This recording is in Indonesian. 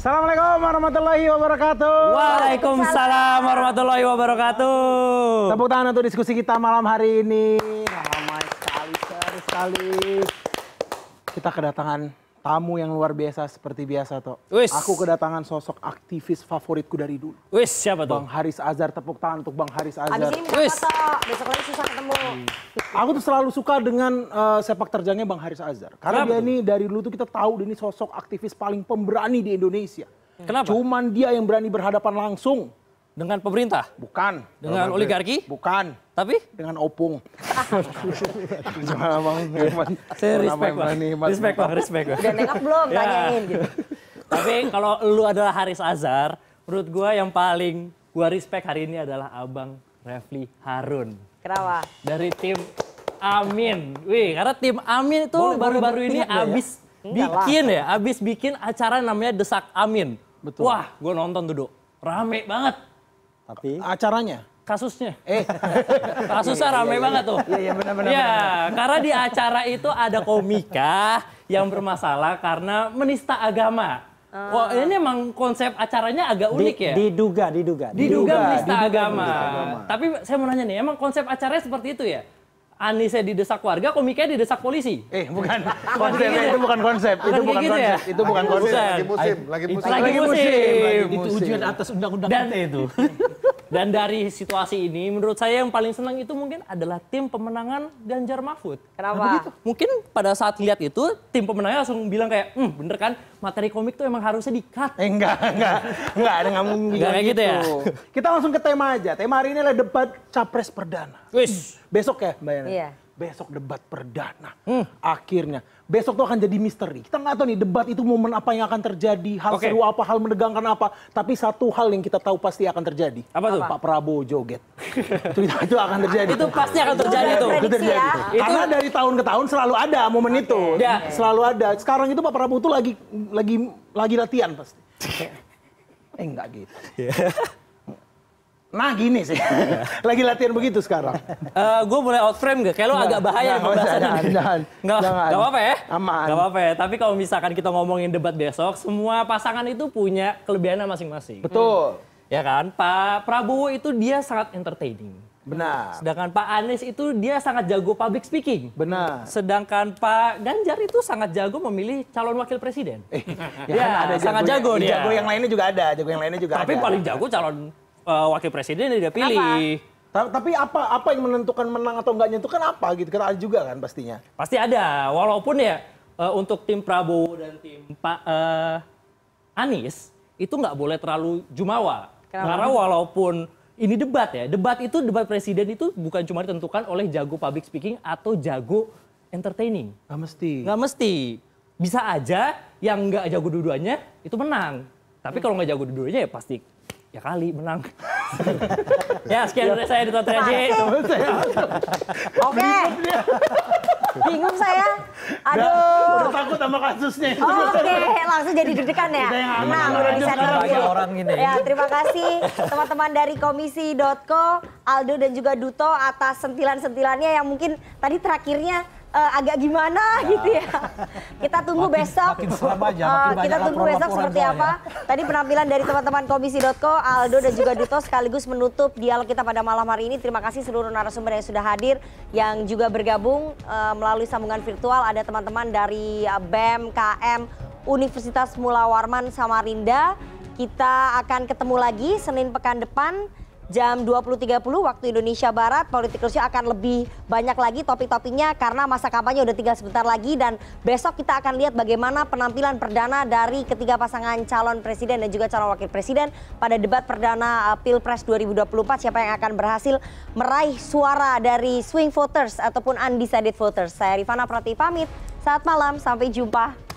Assalamualaikum warahmatullahi wabarakatuh. Waalaikumsalam warahmatullahi wabarakatuh. Tepuk tangan untuk diskusi kita malam hari ini. Ramai sekali, seru sekali. Kita kedatangan tamu yang luar biasa seperti biasa toh. Aku kedatangan sosok aktivis favoritku dari dulu. Wis, siapa tuh? Bang Haris Azhar tepuk tangan untuk Bang Haris Azhar. Wis. besok lagi susah ketemu. Hmm. Aku tuh selalu suka dengan uh, sepak terjangnya Bang Haris Azhar. Karena Kenapa dia ini dari dulu tuh kita tahu dia ini sosok aktivis paling pemberani di Indonesia. Kenapa? Cuman dia yang berani berhadapan langsung dengan pemerintah? Bukan. Dengan Bukan. oligarki? Bukan. Tapi? Dengan opung. Bang Herman? Saya respect, Bang. Respect, Bang. Respect, Bang. Udah make belum? Ya. Tanyain gitu. Tapi kalau lu adalah Haris Azhar, menurut gue yang paling gue respect hari ini adalah Abang Refli Harun. Kenapa? Dari tim Amin. Wih, karena tim Amin itu baru-baru ini ya? abis ya? bikin ya, abis bikin acara namanya Desak Amin. Betul. Wah, gue nonton tuh, Rame banget. Tapi acaranya? Kasusnya. Eh. Kasusnya iya, iya, rame iya. banget tuh. Iya, iya benar benar. Iya, karena di acara itu ada komika yang bermasalah karena menista agama. Uh. Wah, ini emang konsep acaranya agak unik di, ya. Diduga, diduga. Diduga, diduga menista diduga, agama. Diduga, agama. Tapi saya mau nanya nih, emang konsep acaranya seperti itu ya? Anisnya didesak warga, komiknya didesak polisi. Eh, bukan. Konsep itu gitu, bukan konsep. Bukan itu bukan gitu ya? konsep. Ya? Itu bukan lagi konsep. Musim, lagi musim, lagi musim. Lagi musim. Lagi musim. Itu ujian atas undang-undang Dan itu. Dan dari situasi ini, menurut saya yang paling senang itu mungkin adalah tim pemenangan Ganjar Mahfud. Kenapa? Nah, Mungkin pada saat lihat itu, tim pemenangnya langsung bilang kayak, hmm bener kan, materi komik tuh emang harusnya di-cut. Eh, enggak, enggak. Enggak, ada enggak mungkin gitu. enggak kayak gitu. gitu ya. Kita langsung ke tema aja. Tema hari ini adalah debat Capres Perdana. Wish. Besok ya, Mbak Yana? Iya besok debat perdana. Hmm. Akhirnya besok tuh akan jadi misteri. Kita nggak tahu nih debat itu momen apa yang akan terjadi, hal okay. seru apa, hal menegangkan apa. Tapi satu hal yang kita tahu pasti akan terjadi. Apa tuh? Pak Prabowo joget. itu itu akan terjadi. itu pasti akan terjadi itu. Itu terjadi. Ya. Itu... Karena dari tahun ke tahun selalu ada momen okay. itu. Ya. Selalu ada. Sekarang itu Pak Prabowo tuh lagi lagi lagi latihan pasti. eh enggak gitu. Yeah. Nah gini sih, lagi latihan begitu sekarang. Uh, eh, gue boleh out frame gak? Kayak lo agak bahaya nggak, pembahasan jangan, ini. Jangan, nggak, jangan. Gak apa-apa ya? Aman. Gak apa-apa ya, tapi kalau misalkan kita ngomongin debat besok, semua pasangan itu punya kelebihannya masing-masing. Betul. Hmm. Ya kan, Pak Prabowo itu dia sangat entertaining. Benar. Sedangkan Pak Anies itu dia sangat jago public speaking. Benar. Sedangkan Pak Ganjar itu sangat jago memilih calon wakil presiden. Eh, ya, ya kan ya, ada sangat jago ya. dia. Jago yang lainnya juga ada, jago yang lainnya juga Tapi ada. Tapi paling jago calon uh, wakil presiden yang dia pilih. Ta tapi apa apa yang menentukan menang atau enggaknya itu kan apa gitu kan ada juga kan pastinya. Pasti ada. Walaupun ya uh, untuk tim Prabowo dan tim Pak uh, eh, Anies itu nggak boleh terlalu jumawa. Kenapa? Karena walaupun ini debat ya, debat itu debat presiden itu bukan cuma ditentukan oleh jago public speaking atau jago entertaining. Nggak mesti. Nggak mesti. Bisa aja yang nggak jago dua-duanya itu menang. Tapi hmm. kalau nggak jago dua-duanya ya pasti ya kali menang. ya sekian dari saya di Tantri Haji. Oke. Bingung saya. Aduh. Udah, udah takut sama kasusnya. Oh, Oke, okay. langsung jadi deg-degan ya. Nah, nah udah disandar orang ini. Ya, terima kasih teman-teman dari Komisi.co, Aldo dan juga Duto atas sentilan-sentilannya yang mungkin tadi terakhirnya uh, agak gimana ya. gitu ya. Kita tunggu makin, besok. Makin aja, uh, kita tunggu besok seperti apa. apa. Ya. Tadi penampilan dari teman-teman Komisi.co, Aldo dan juga Duto sekaligus menutup dialog kita pada malam hari ini. Terima kasih seluruh narasumber yang sudah hadir yang juga bergabung uh, melalui sambungan virtual ada teman-teman dari uh, BEM, KM, e Universitas Mula Warman Samarinda. Kita akan ketemu lagi Senin pekan depan jam 20.30 waktu Indonesia Barat. Politik Rusia akan lebih banyak lagi topik-topiknya karena masa kampanye udah tinggal sebentar lagi dan besok kita akan lihat bagaimana penampilan perdana dari ketiga pasangan calon presiden dan juga calon wakil presiden pada debat perdana eh, Pilpres 2024 siapa yang akan berhasil meraih suara dari swing voters ataupun undecided voters. Saya Rifana Prati pamit. Saat malam, sampai jumpa.